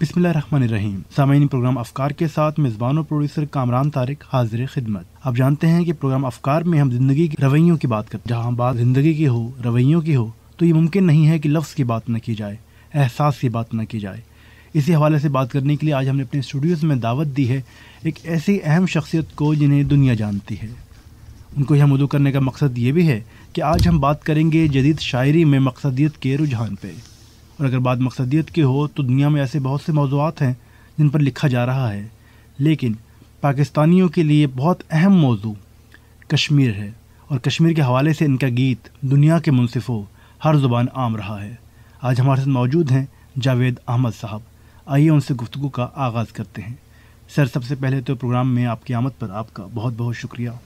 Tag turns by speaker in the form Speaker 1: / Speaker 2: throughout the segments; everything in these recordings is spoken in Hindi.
Speaker 1: बिस्मिल्लाम सामीन प्रोग्राम अफकार के साथ मेज़बान और प्रोड्यूसर कामरान तारिक हाजिर खिदमत आप जानते हैं कि प्रोग्राम अफकार में हम जिंदगी के रवैयों की बात करते हैं जहाँ बात जिंदगी की हो रवैयों की हो तो ये मुमकिन नहीं है कि लफ्ज़ की बात न की जाए एहसास की बात न की जाए इसी हवाले से बात करने के लिए आज हमने अपने स्टूडियोज़ में दावत दी है एक ऐसी अहम शख्सियत को जिन्हें दुनिया जानती है उनको यह मदू करने का मकसद ये भी है कि आज हम बात करेंगे जदीद शायरी में मकसदियत के रुझान पर और अगर बात मकसदियत की हो तो दुनिया में ऐसे बहुत से मौजूद हैं जिन पर लिखा जा रहा है लेकिन पाकिस्तानियों के लिए बहुत अहम मौजू कश्मीर है और कश्मीर के हवाले से इनका गीत दुनिया के मुनसिफ हर ज़ुबान आम रहा है आज हमारे साथ मौजूद हैं जावेद अहमद साहब आइए उनसे गुफ्तु का आगाज़ करते हैं सर सबसे पहले तो प्रोग्राम में आपकी आमद पर आपका बहुत बहुत शुक्रिया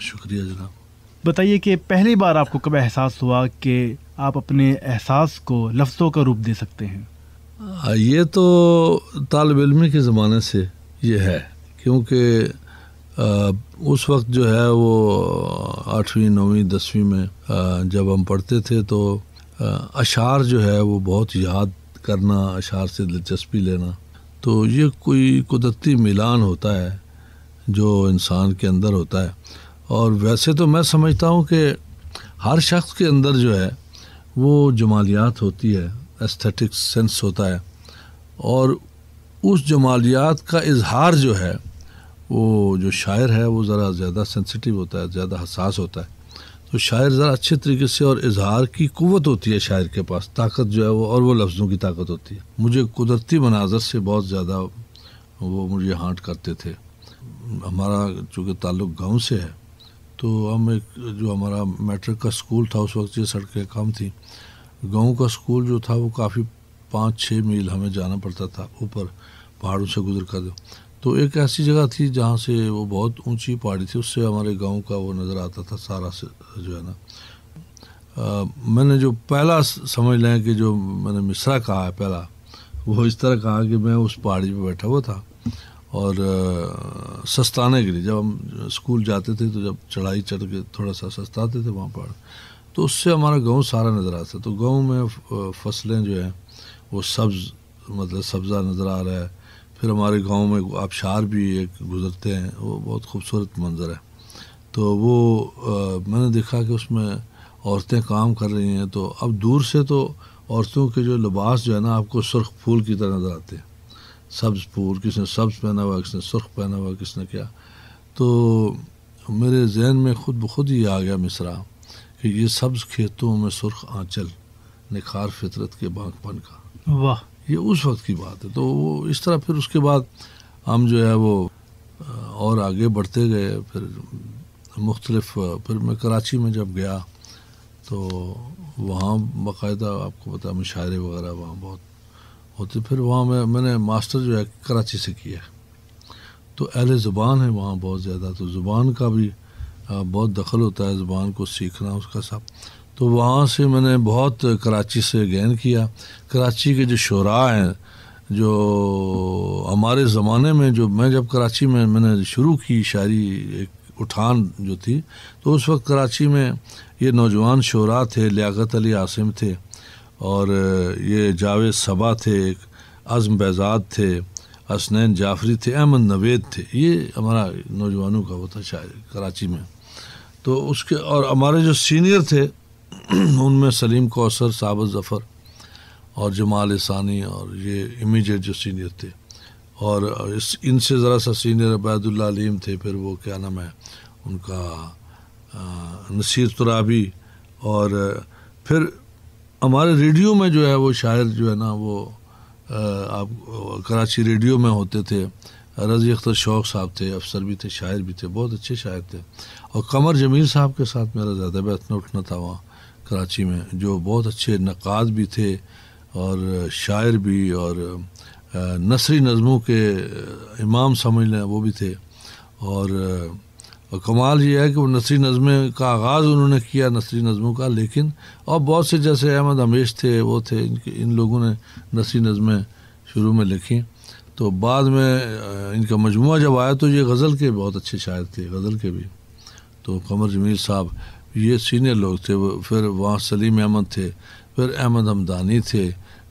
Speaker 2: शुक्रिया जनाब
Speaker 1: बताइए कि पहली बार आपको कब एहसास हुआ कि आप अपने एहसास को लफ्ज़ों का रूप दे सकते हैं
Speaker 2: ये तो तालब इलमी के ज़माने से ये है क्योंकि उस वक्त जो है वो आठवीं नौवीं दसवीं में जब हम पढ़ते थे तो अशार जो है वो बहुत याद करना अशार से दिलचस्पी लेना तो ये कोई कुदरती मिलान होता है जो इंसान के अंदर होता है और वैसे तो मैं समझता हूँ कि हर शख्स के अंदर जो है वो जमालियात होती है एस्थेटिक सेंस होता है और उस जमालियात का इजहार जो है वो जो शायर है वो ज़रा ज़्यादा सेंसिटिव होता है ज़्यादा हसास होता है तो शायर ज़रा अच्छे तरीके से और इजहार की कुत होती है शायर के पास ताकत जो है वो और वो लफ्ज़ों की ताकत होती है मुझे कुदरती मनाजर से बहुत ज़्यादा वो मुझे हांट करते थे हमारा चूँकि ताल्लुक़ गाँव से है तो हम एक जो हमारा मैट्रिक का स्कूल था उस वक्त ये सड़कें कम थी गांव का स्कूल जो था वो काफ़ी पाँच छः मील हमें जाना पड़ता था ऊपर पहाड़ों से गुजर कर तो एक ऐसी जगह थी जहाँ से वो बहुत ऊंची पहाड़ी थी उससे हमारे गांव का वो नज़र आता था सारा से जो है ना आ, मैंने जो पहला समझ लें कि जो मैंने मिश्रा कहा है पहला वो इस तरह कहा कि मैं उस पहाड़ी पर बैठा हुआ था और सस्ताने के लिए जब हम स्कूल जाते थे तो जब चढ़ाई चढ़ के थोड़ा सा सस्ताते थे वहाँ पर तो उससे हमारा गांव सारा नज़र आता तो गांव में फसलें जो हैं वो सब्ज मतलब सब्ज़ा नज़र आ रहा है फिर हमारे गांव में आबशार भी एक गुज़रते हैं वो बहुत खूबसूरत मंज़र है तो वो आ, मैंने देखा कि उसमें औरतें काम कर रही हैं तो अब दूर से तो औरतों के जो लिबास जो है ना आपको सुर्ख फूल की तरह नज़र आते हैं सब्ज फूल ने सब्ज पहना हुआ किसने सुर्ख पहना हुआ किसने क्या तो मेरे जहन में खुद ब खुद ही आ गया मिसरा कि ये सब्ज खेतों में सुर्ख आंचल निखार फितरत के बागपन का वाह ये उस वक्त की बात है तो वो इस तरह फिर उसके बाद हम जो है वो और आगे बढ़ते गए फिर मुख्तलफ फिर मैं कराची में जब गया तो वहाँ बाकायदा आपको पता मुशायरे वगैरह वहाँ बहुत और तो फिर वहाँ मैं मैंने मास्टर जो है कराची से किया तो अहल ज़ुबान है वहाँ बहुत ज़्यादा तो ज़ुबान का भी बहुत दखल होता है ज़ुबान को सीखना उसका सब तो वहाँ से मैंने बहुत कराची से गैन किया कराची के जो शुरा हैं जो हमारे ज़माने में जो मैं जब कराची में मैंने शुरू की शायरी एक उठान जो थी तो उस वक्त कराची में ये नौजवान शुरा थे लियाकत अली आसिम थे और ये जावेद सबा थे एक अज़म बैजाद थे असनैन जाफरी थे अहमद नवेद थे ये हमारा नौजवानों का होता शायद कराची में तो उसके और हमारे जो सीनियर थे उनमें सलीम कौसर साबत ज़फ़र और जमाल सानी और ये इमीजिएट जो सीनियर थे और इस इनसे ज़रा सा सीनियर अबैदुल्ला अलीम थे फिर वो क्या नाम है उनका नसीर तुराबी और फिर हमारे रेडियो में जो है वो शायर जो है ना वो आप कराची रेडियो में होते थे रजी अख्तर शौक साहब थे अफसर भी थे शायर भी थे बहुत अच्छे शायर थे और कमर जमील साहब के साथ मेरा ज़्यादा बैठना उठना था वहाँ कराची में जो बहुत अच्छे नक़ाद भी थे और शायर भी और नसरी नज़मों के इमाम समझ लें वो भी थे और और कमाल ये है कि वो नसरी नज़में का आगाज़ उन्होंने किया नसरी नज़मों का लेकिन और बहुत से जैसे अहमद हमेश थे वो थे इनके इन लोगों ने नसरी नज़में शुरू में लिखी तो बाद में इनका मजमू जब आया तो ये गज़ल के बहुत अच्छे शायर थे गज़ल के भी तो कमर जमील साहब ये सीनियर लोग थे फिर वहाँ सलीम अहमद थे फिर अहमद हमदानी थे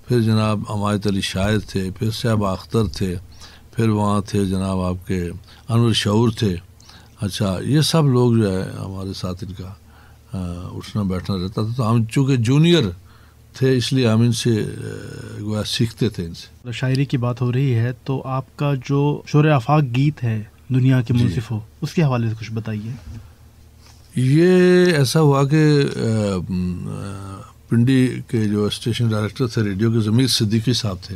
Speaker 2: फिर जनाब अमायत अली शायर थे फिर सैब अख्तर थे फिर वहाँ थे जनाब आपके अनवर शूर थे अच्छा ये सब लोग जो है हमारे साथ इनका उठना बैठना रहता था तो हम चूँकि जूनियर थे इसलिए हम इनसे सीखते थे इनसे तो शायरी
Speaker 1: की बात हो रही है तो आपका जो शोर आफाक गीत है दुनिया के मुनसिफ हो उसके हवाले से कुछ बताइए
Speaker 2: ये ऐसा हुआ कि पिंडी के जो स्टेशन डायरेक्टर थे रेडियो के जमीर सिद्दीकी साहब थे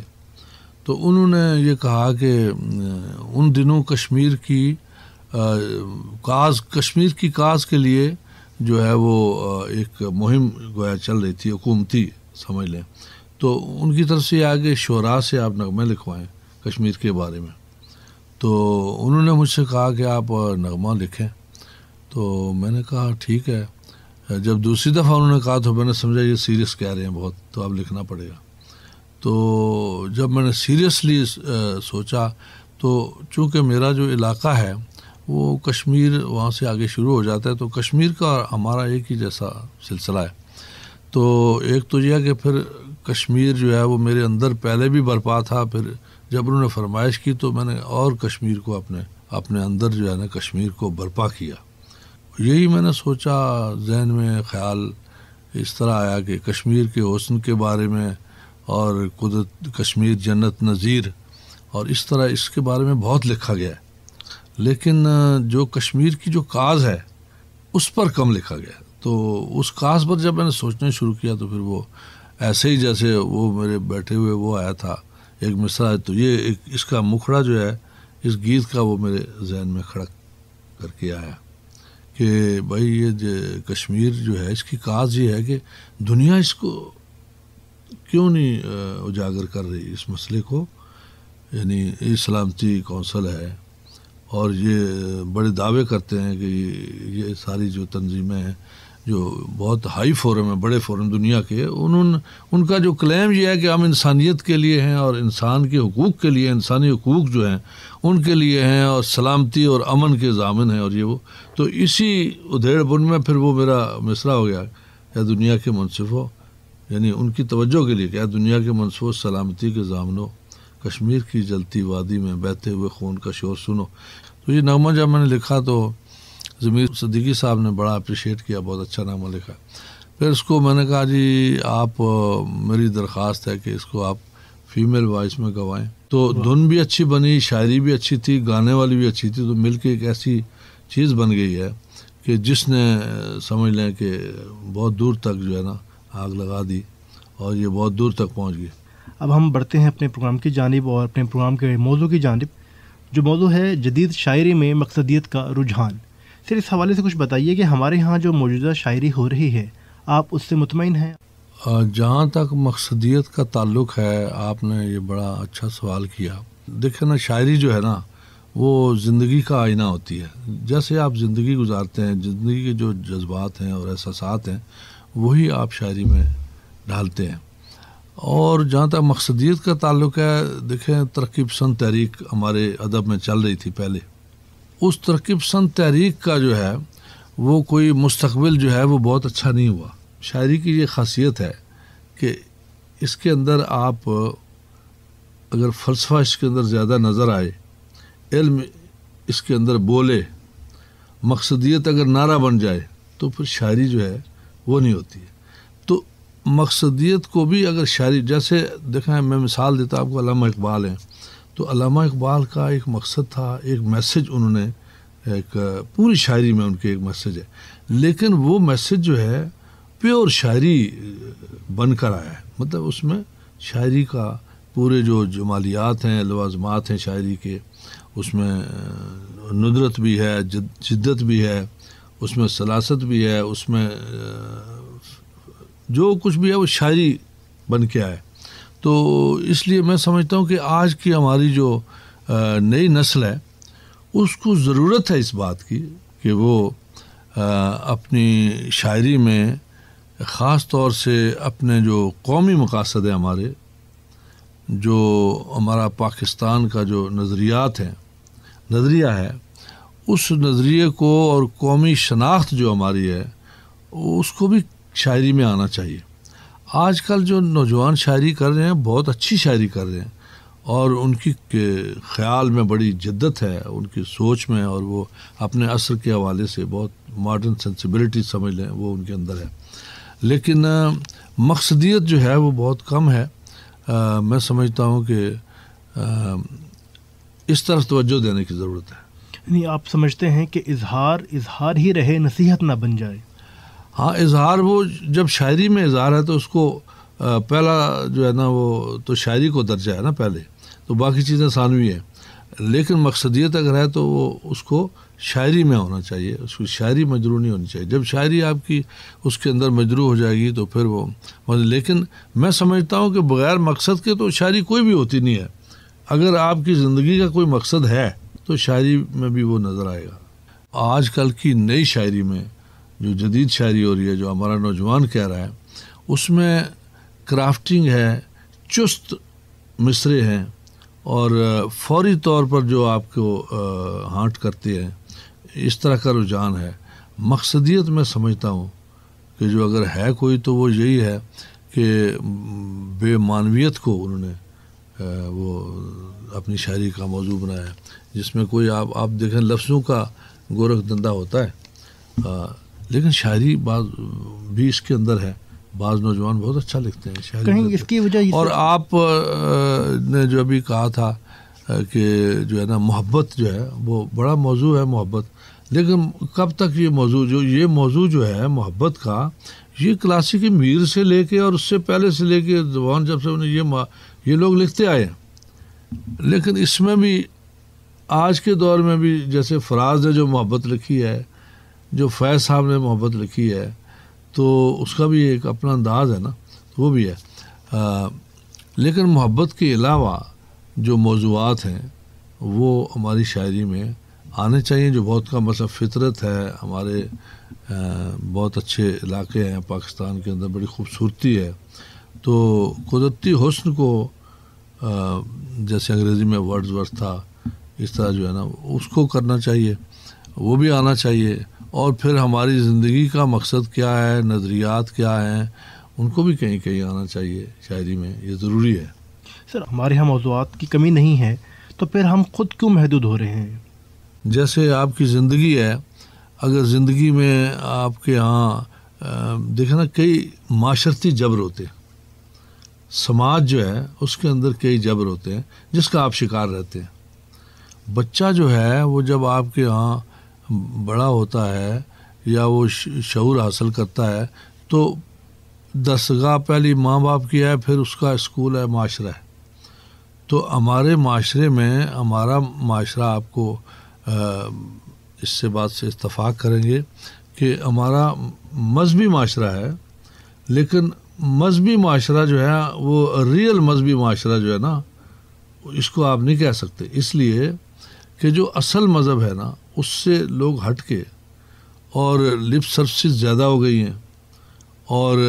Speaker 2: तो उन्होंने ये कहा कि उन दिनों कश्मीर की काज कश्मीर की काज के लिए जो है वो एक मुहिम गोया चल रही थी हुकूमती समझ लें तो उनकी तरफ से आगे शोरा से आप नगमे लिखवाएं कश्मीर के बारे में तो उन्होंने मुझसे कहा कि आप नगमा लिखें तो मैंने कहा ठीक है जब दूसरी दफ़ा उन्होंने कहा तो मैंने समझा ये सीरियस कह रहे हैं बहुत तो अब लिखना पड़ेगा तो जब मैंने सीरियसली सोचा तो चूँकि मेरा जो इलाका है वो कश्मीर वहाँ से आगे शुरू हो जाता है तो कश्मीर का हमारा एक ही जैसा सिलसिला है तो एक तो यह कि फिर कश्मीर जो है वो मेरे अंदर पहले भी बरपा था फिर जब उन्होंने फरमाइश की तो मैंने और कश्मीर को अपने अपने अंदर जो है ना कश्मीर को बरपा किया यही मैंने सोचा जहन में ख्याल इस तरह आया कि कश्मीर के हसन के बारे में और कुदरत कश्मीर जन्नत नज़ीर और इस तरह इसके बारे में बहुत लिखा गया है लेकिन जो कश्मीर की जो काज है उस पर कम लिखा गया तो उस काज पर जब मैंने सोचना शुरू किया तो फिर वो ऐसे ही जैसे वो मेरे बैठे हुए वो आया था एक मिसरा तो ये एक इसका मुखड़ा जो है इस गीत का वो मेरे जहन में खड़क करके आया कि भाई ये जो कश्मीर जो है इसकी काज ये है कि दुनिया इसको क्यों नहीं उजागर कर रही इस मसले को यानी सलामती कौंसल है और ये बड़े दावे करते हैं कि ये सारी जो तंजीमें हैं जो बहुत हाई फोरम है बड़े फोरम दुनिया के उन उनका जो क्लेम यह है कि हम इंसानियत के लिए हैं और इंसान के हकूक़ के लिए इंसानी हकूक़ जो हैं उनके लिए हैं और सलामती और अमन के जामिन हैं और ये वो तो इसी उधेड़बुन में फिर वो मेरा मिसरा हो गया या दुनिया के मुनसिफ यानी उनकी तवज्जो के लिए क्या दुनिया के मनसफ़ों सलामती के जामन हो कश्मीर की जलती वादी में बहते हुए खून का शोर सुनो तो ये नगमा जब मैंने लिखा तो ज़मीर सदीकी साहब ने बड़ा अप्रिशिएट किया बहुत अच्छा नगमा लिखा फिर उसको मैंने कहा जी आप मेरी दरख्वास्त है कि इसको आप फीमेल वॉइस में गवाएं तो धुन भी अच्छी बनी शायरी भी अच्छी थी गाने वाली भी अच्छी थी तो मिल के एक ऐसी चीज़ बन गई है कि जिसने समझ लें कि बहुत दूर तक जो है ना आग लगा दी और ये बहुत दूर तक पहुंच गई
Speaker 1: अब हम बढ़ते हैं अपने प्रोग्राम की जानब और अपने प्रोग्राम के मौजू की जानब जो मौजू है जदीद शायरी में मकसदियत का रुझान सर इस हवाले से कुछ बताइए कि हमारे यहाँ जो मौजूदा शायरी हो रही है आप उससे मुतमिन हैं
Speaker 2: जहाँ तक मकसदियत का ताल्लुक है आपने ये बड़ा अच्छा सवाल किया देखे ना शायरी जो है ना वो ज़िंदगी का आईना होती है जैसे आप ज़िंदगी गुजारते हैं ज़िंदगी के जो जज्बात हैं और एहसास हैं वही आप शायरी में ढालते हैं और जहाँ तक मकसदियत का ताल्लुक है देखें तरक्की पसंद तहरीक हमारे अदब में चल रही थी पहले उस तरक्की पसंद तहरीक का जो है वो कोई मुस्तबिल जो है वो बहुत अच्छा नहीं हुआ शायरी की ये खासियत है कि इसके अंदर आप अगर फ़लसफ़ा इसके अंदर ज़्यादा नज़र आए इल्म इसके अंदर बोले मकसदियत अगर नारा बन जाए तो फिर शायरी जो है वो नहीं होती है मकसदियत को भी अगर शायरी जैसे देखें मैं मिसाल देता आपको अलामा इकबाल हैं तो अलामा इकबाल का एक मकसद था एक मैसेज उन्होंने एक पूरी शायरी में उनके एक मैसेज है लेकिन वो मैसेज जो है प्योर शायरी बनकर आया है मतलब उसमें शायरी का पूरे जो जमालियात हैं लवाजमात हैं शायरी के उसमें नुदरत भी है जिद्दत भी है उसमें सलासत भी है उसमें जो कुछ भी है वो शायरी बन के आए तो इसलिए मैं समझता हूँ कि आज की हमारी जो नई नस्ल है उसको ज़रूरत है इस बात की कि वो अपनी शायरी में ख़ास तौर से अपने जो कौमी मकासद हैं हमारे जो हमारा पाकिस्तान का जो नज़रियात हैं नज़रिया है उस नज़रिए को और कौमी शनाख्त जो हमारी है उसको भी शायरी में आना चाहिए आजकल जो नौजवान शायरी कर रहे हैं बहुत अच्छी शायरी कर रहे हैं और उनकी ख्याल में बड़ी जिद्दत है उनकी सोच में और वो अपने असर के हवाले से बहुत मॉडर्न सेंसिबिलिटी समझ लें वो उनके अंदर है लेकिन मकसदियत जो है वो बहुत कम है आ, मैं समझता हूँ कि आ, इस तरफ तोज्जो देने की ज़रूरत है
Speaker 1: नहीं आप समझते हैं कि इजहार इजहार ही रहे नसीहत ना बन जाए
Speaker 2: हाँ इजहार वो जब शायरी में इजहार है तो उसको पहला जो है ना वो तो शायरी को दर्जा है ना पहले तो बाकी चीज़ें सानवी हैं लेकिन मकसदियत अगर है तो वो उसको शायरी में होना चाहिए उसकी शायरी मजरू नहीं होनी चाहिए जब शायरी आपकी उसके अंदर मजरू हो जाएगी तो फिर वो लेकिन मैं समझता हूँ कि बग़ैर मकसद के तो शायरी कोई भी होती नहीं है अगर आपकी ज़िंदगी का कोई मकसद है तो शायरी में भी वो नज़र आएगा आजकल की नई शायरी में जो जदीद शायरी हो रही है जो हमारा नौजवान कह रहा है उसमें क्राफ्टिंग है चुस्त मिसरे हैं और फौरी तौर पर जो आपको हांट करते हैं इस तरह का रुझान है मकसदियत मैं समझता हूँ कि जो अगर है कोई तो वो यही है कि बेमानवियत को उन्होंने वो अपनी शायरी का मौजू बनाया जिसमें कोई आप आप देखें लफ्ज़ों का गोरख धंधा होता है लेकिन शायरी बाज भी इसके अंदर है बाज़ नौजवान बहुत अच्छा लिखते हैं शायरी कहीं इसकी वजह और आप ने जो अभी कहा था कि जो है ना मोहब्बत जो है वो बड़ा मौजू है मोहब्बत लेकिन कब तक ये मौजू जो ये मौजू जो है मोहब्बत का ये क्लासिकी मीर से लेके और उससे पहले से लेके जबान जब से उन्हें ये ये लोग लिखते आए हैं लेकिन इसमें भी आज के दौर में भी जैसे फराज ने जो मोहब्बत लिखी है जो फैज़ साहब ने मोहब्बत लिखी है तो उसका भी एक अपना अंदाज है ना तो वो भी है आ, लेकिन मोहब्बत के अलावा जो मौजूद हैं वो हमारी शायरी में आने चाहिए जो बहुत का मतलब फितरत है हमारे आ, बहुत अच्छे इलाके हैं पाकिस्तान के अंदर बड़ी खूबसूरती है तो कुदरती हसन को आ, जैसे अंग्रेज़ी में वर्ड्स वर्ड था इस तरह जो है ना उसको करना चाहिए वो भी आना चाहिए और फिर हमारी ज़िंदगी का मकसद क्या है नज़रियात क्या हैं उनको भी कहीं कहीं आना चाहिए शायरी में ये ज़रूरी है सर हमारे यहाँ मौजूद की
Speaker 1: कमी नहीं है तो फिर हम खुद क्यों महदूद हो रहे हैं
Speaker 2: जैसे आपकी ज़िंदगी है अगर ज़िंदगी में आपके यहाँ देखना कई माशरती जबर होते हैं समाज जो है उसके अंदर कई जबर होते हैं जिसका आप शिकार रहते हैं बच्चा जो है वो जब आपके यहाँ बड़ा होता है या वो शूर हासिल करता है तो दसगाह पहली माँ बाप की है फिर उसका स्कूल है माशरा है तो हमारे माशरे में हमारा माशरा आपको इससे बात से इतफाक़ करेंगे कि हमारा मजहबी माशरा है लेकिन मजहबी माशरा जो है वो रियल मजहबी माशरा जो है ना इसको आप नहीं कह सकते इसलिए कि जो असल मज़हब है ना उससे लोग हट के और लिप सर्विस ज़्यादा हो गई हैं और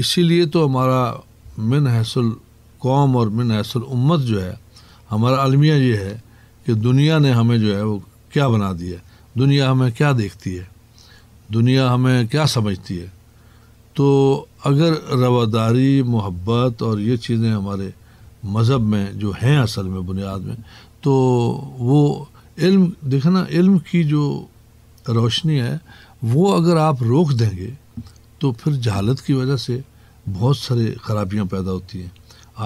Speaker 2: इसीलिए तो हमारा मिन हैसल कौम और मिन हैसल उम्मत जो है हमारा अलमिया ये है कि दुनिया ने हमें जो है वो क्या बना दिया है दुनिया हमें क्या देखती है दुनिया हमें क्या समझती है तो अगर रवादारी मोहब्बत और ये चीज़ें हमारे मज़हब में जो हैं असल में बुनियाद में तो वो इल्म देखना इल्म की जो रोशनी है वो अगर आप रोक देंगे तो फिर जहालत की वजह से बहुत सारे खराबियाँ पैदा होती हैं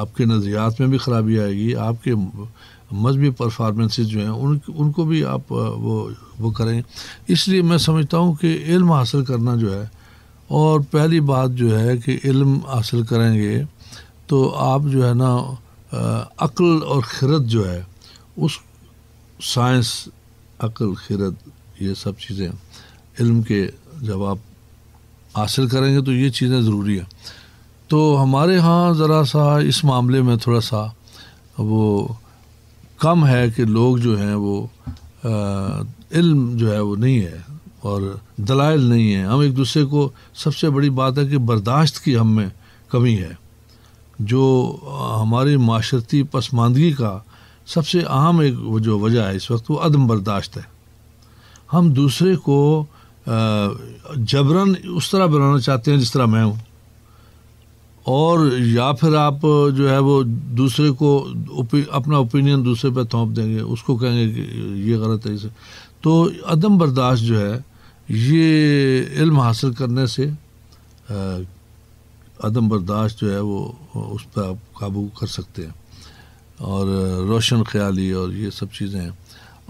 Speaker 2: आपके नज़रियात में भी खराबी आएगी आपके मजहबी परफार्मेंसेज जो हैं उन उनको भी आप वो वो करें इसलिए मैं समझता हूँ कि इल्म हासिल करना जो है और पहली बात जो है कि इल्म हासिल करेंगे तो आप जो है ना अक्ल और खिरत जो है उस साइंस अकल खिरत ये सब चीज़ें इल्म के जब आप हासिल करेंगे तो ये चीज़ें ज़रूरी हैं तो हमारे यहाँ ज़रा सा इस मामले में थोड़ा सा वो कम है कि लोग जो हैं वो आ, इल्म जो है वो नहीं है और दलाइल नहीं है हम एक दूसरे को सबसे बड़ी बात है कि बर्दाश्त की हम में कमी है जो हमारी माशरती पसमानदगी का सबसे अहम एक जो वजह है इस वक्त वो अदम बर्दाश्त है हम दूसरे को जबरन उस तरह बनाना चाहते हैं जिस तरह मैं हूँ और या फिर आप जो है वो दूसरे को अपना ओपिनियन दूसरे पे थोप देंगे उसको कहेंगे कि ये गलत है इसे तो अदम बर्दाश्त जो है ये इल्म हासिल करने से अदम बर्दाश्त जो है वो उस पर आप काबू कर सकते हैं और रोशन ख्याली और ये सब चीज़ें हैं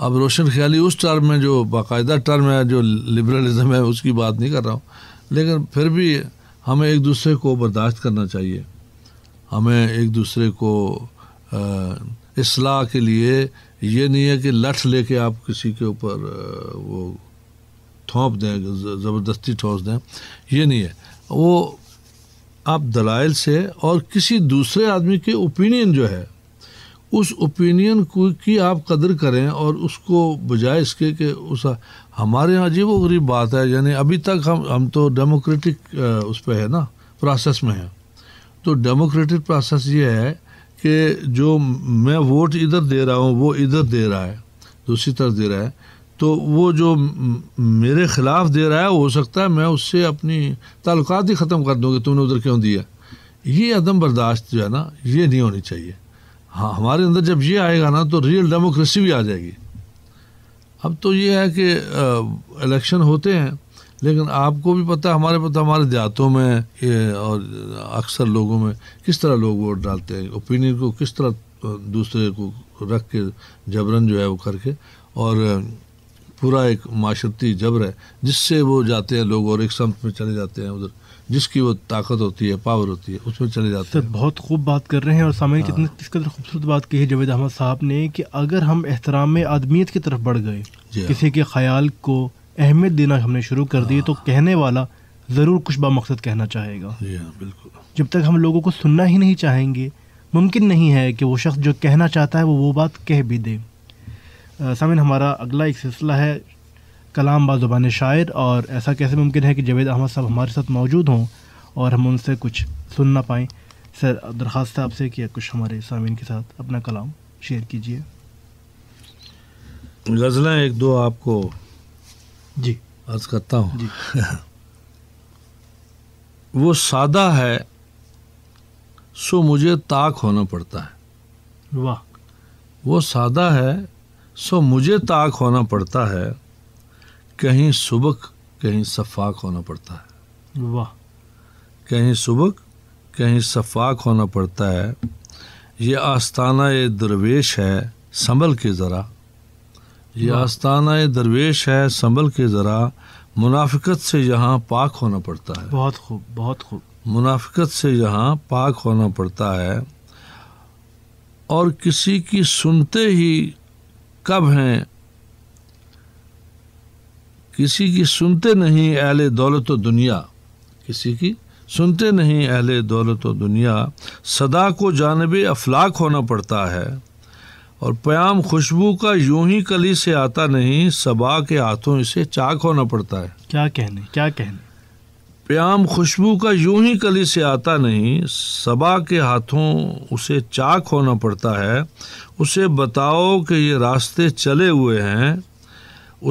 Speaker 2: अब रोशन ख्याली उस टर्म में जो बाकायदा टर्म है जो लिबरलिज़म है उसकी बात नहीं कर रहा हूँ लेकिन फिर भी हमें एक दूसरे को बर्दाश्त करना चाहिए हमें एक दूसरे को असलाह के लिए ये नहीं है कि लठ लेके आप किसी के ऊपर वो थोप दें ज़बरदस्ती ठोस दें ये नहीं है वो आप दलाइल से और किसी दूसरे आदमी के ओपिनियन जो है उस ओपिनियन को की आप कदर करें और उसको बजाय इसके कि उस हमारे यहाँ अजीब गरीब बात है यानी अभी तक हम हम तो डेमोक्रेटिक उस पर है ना प्रोसेस में है तो डेमोक्रेटिक प्रोसेस ये है कि जो मैं वोट इधर दे रहा हूँ वो इधर दे रहा है दूसरी तरफ दे रहा है तो वो जो मेरे ख़िलाफ़ दे रहा है हो सकता है मैं उससे अपनी ताल्लुक ही ख़त्म कर दूँगी तुमने उधर क्यों दिया ये अदम बर्दाश्त जो है ना ये नहीं होनी चाहिए हाँ हमारे अंदर जब ये आएगा ना तो रियल डेमोक्रेसी भी आ जाएगी अब तो ये है कि इलेक्शन होते हैं लेकिन आपको भी पता हमारे पता हमारे देहातों में ये और अक्सर लोगों में किस तरह लोग वोट डालते हैं ओपिनियन को किस तरह दूसरे को रख के जबरन जो है वो करके और पूरा एक माशरती जबर है जिससे वो जाते हैं लोग और एक समत में चले जाते हैं उधर जिसकी वो ताकत होती है पावर होती है उसमें चले जाते हैं
Speaker 1: बहुत खूब बात कर रहे हैं और सामने कितने हाँ। किस कदर खूबसूरत बात कही है जवेद अहमद साहब ने कि अगर हम एहतराम आदमियत की तरफ बढ़ गए हाँ। किसी के ख्याल को अहमियत देना हमने शुरू कर दी तो हाँ। कहने वाला ज़रूर कुछ बामकसद कहना
Speaker 2: चाहेगा बिल्कुल
Speaker 1: जब तक हम लोगों को सुनना ही नहीं चाहेंगे मुमकिन नहीं है कि वो शख्स जो कहना चाहता है वो वो बात कह भी दे सामिन हमारा अगला एक सिलसिला है कलाम बाज़ुबान शायर और ऐसा कैसे मुमकिन है कि जवेद अहमद साहब हमारे साथ मौजूद हों और हम उनसे कुछ सुन ना पाएँ सर दरख्वास्त आपसे कि कुछ हमारे सामीन के साथ अपना कलाम शेयर कीजिए
Speaker 2: गज़लें एक दो आपको जी अर्ज़ करता हूँ वो सादा है सो मुझे ताक होना पड़ता है वाह वो सादा है सो मुझे ताक होना पड़ता है कहीं सुबक कहीं सफाक होना पड़ता है वाह कहीं सुबक कहीं सफाक होना पड़ता है ये आस्ताना ये दरवेश है संभल के ज़रा ये आस्ताना ये दरवेश है संभल के ज़रा मुनाफिकत से यहाँ पाक होना पड़ता है बहुत खूब बहुत खूब मुनाफिकत से यहाँ पाक होना पड़ता है और किसी की सुनते ही कब हैं किसी की सुनते नहीं अहले दौलत दुनिया किसी की सुनते नहीं अहले दौलत दुनिया सदा को जानब अफलाक होना पड़ता है और प्याम खुशबू का यूं ही कली से आता नहीं सबा के हाथों इसे चाक होना पड़ता है क्या कहने क्या कहने प्याम खुशबू का यूं ही कली से आता नहीं सबा के हाथों उसे चाक होना पड़ता है उसे बताओ कि ये रास्ते चले हुए हैं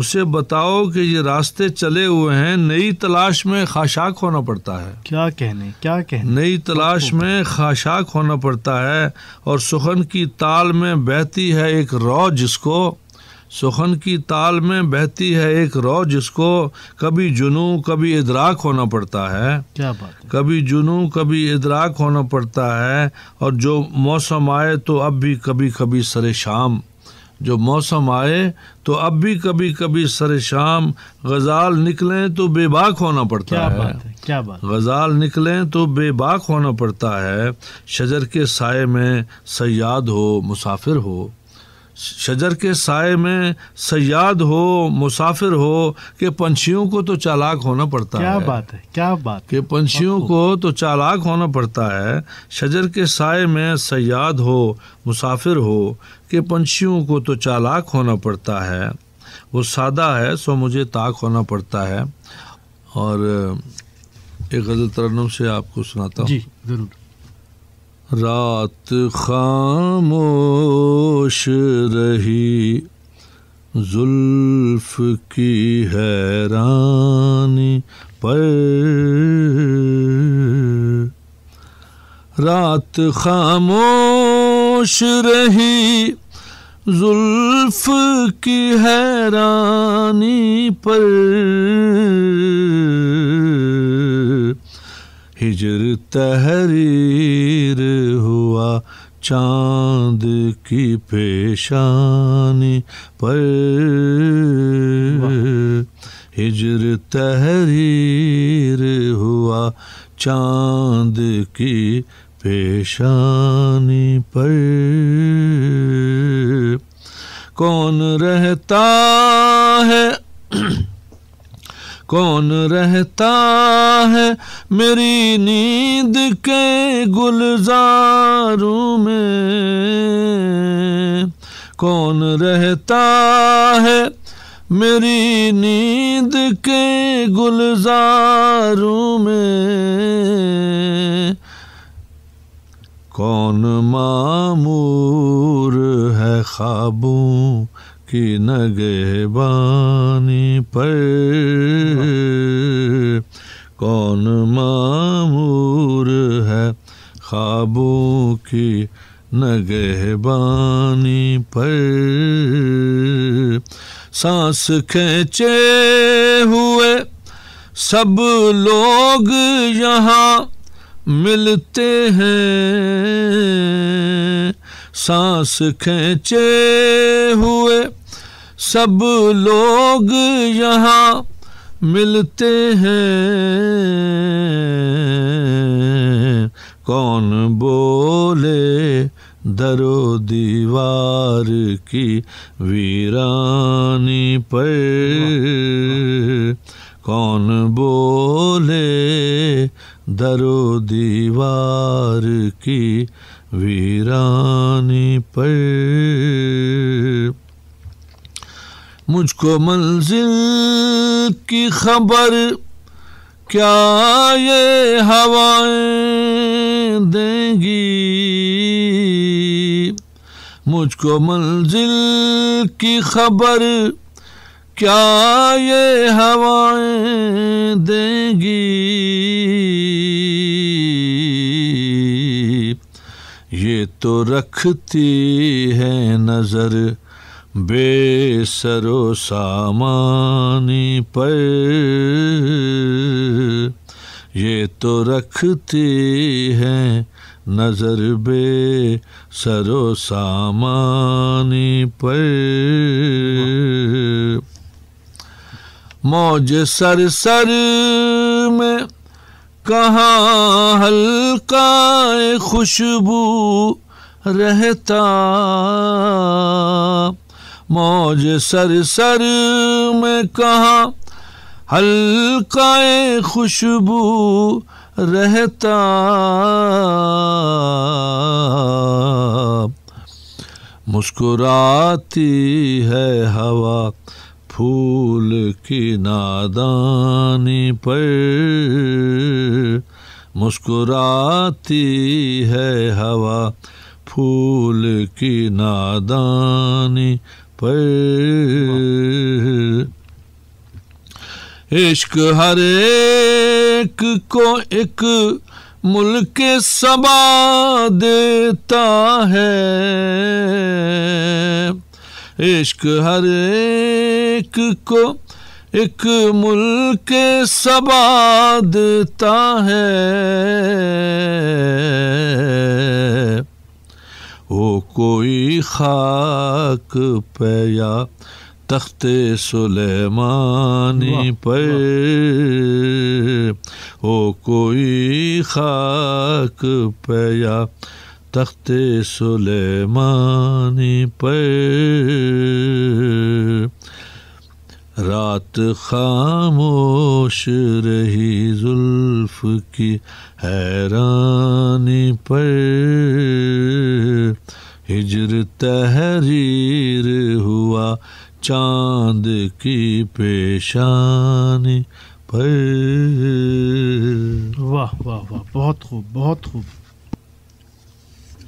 Speaker 2: उसे बताओ कि ये रास्ते चले हुए हैं नई तलाश में खाशाक होना पड़ता है क्या कहने क्या कहने नई तलाश में खाशाक होना पड़ता है और सुखन की ताल में बहती है एक रौ जिसको सुखन की ताल में बहती है एक रौ जिसको कभी जुनू कभी इदराक होना पड़ता है क्या बात है? कभी जुनू कभी इदराक होना पड़ता है और जो मौसम आए तो अब भी कभी कभी सरे शाम जो मौसम आए तो अब भी कभी कभी सर शाम गज़ाल निकलें तो बेबाक होना पड़ता क्या है बात है क्या बात गज़ाल निकलें तो बेबाक होना पड़ता है शजर के साय में सयाद हो मुसाफिर हो शजर के साय में सयाद हो मुसाफिर हो कि पंछियों को तो चालाक होना पड़ता क्या है क्या बात है क्या बात कि पंछियों को तो चालाक होना पड़ता है शजर के साय में सयाद हो मुसाफिर हो कि पंछियों को तो चालाक होना पड़ता है वो सादा है सो मुझे ताक होना पड़ता है और एक गज़ल तरन से आपको सुनाता हूँ जी ज़रूर रात खामोश रही जुल्फ की हैरानी पर रात खामोश रही जुल्फ की हैरानी पर हिजर तहरी चांद की पेशानी पर हिजर तहरीर हुआ चांद की पेशानी पर कौन रहता है कौन रहता है मेरी नींद के गुलजारों में कौन रहता है मेरी नींद के गुलजारों में कौन मामूर है खाबू की नगेबानी पर कौन मामूर है खाबों की नगेबानी पर सांस खेचे हुए सब लोग यहाँ मिलते हैं सांस खेचे हुए सब लोग यहाँ मिलते हैं कौन बोले दरो दीवार की वीरानी पर कौन बोले दरो दीवार की वीरानी पर मुझको मंजिल की खबर क्या ये हवाएं देंगी मुझको मंजिल की खबर क्या ये हवाएं देंगी ये तो रखती है नज़र बेसरो सामानी पर ये तो रखती हैं नजर बे सरो सामानी पर मौज सर सर में कहाँ हल्का खुशबू रहता मौज सर सर में कहा हल्का खुशबू रहता मुस्कुराती है हवा फूल की नादानी पर मुस्कुराती है हवा फूल की नादानी इश्क हर एक को एक मुल्क सबा देता है इश्क हर एक को एक मुल्क सबा देता है हो कोई खाक पया तख्त तख्ते सुलेमानी पर हो कोई खाक पया तख्त सुलेमानी पर रात खामोश रही जुल्फ की हैरानी पर हिजर तहरीर हुआ चांद की पेशानी पर वाह वाह
Speaker 1: वाह बहुत खूब बहुत खूब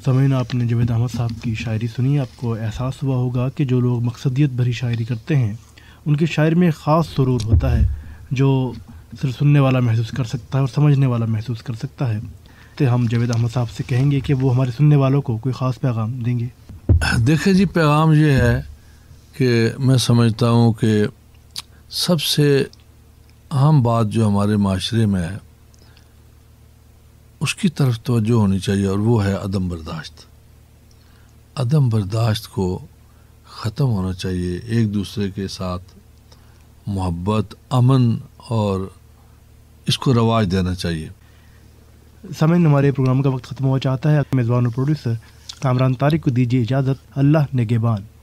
Speaker 1: समीन आपने जवेद अहमद साहब की शायरी सुनी आपको एहसास हुआ होगा कि जो लोग मकसदियत भरी शायरी करते हैं उनके शायर में ख़ास सुरूर होता है जो सिर्फ सुनने वाला महसूस कर सकता है और समझने वाला महसूस कर सकता है तो हम जावेद अहमद साहब से कहेंगे कि वो हमारे सुनने वालों को कोई ख़ास पैगाम देंगे
Speaker 2: देखिए जी पैगाम ये है कि मैं समझता हूँ कि सबसे अहम बात जो हमारे माशरे में है उसकी तरफ तोज्जो होनी चाहिए और वो है अदम बर्दाश्त अदम बर्दाश्त को ख़त्म होना चाहिए एक दूसरे के साथ मोहब्बत अमन और इसको रवाज देना चाहिए
Speaker 1: समय हमारे प्रोग्राम का वक्त खत्म हो चाहता है मेज़बान और प्रोड्यूसर कामरान तारिक को दीजिए इजाज़त अल्लाह नेगेबान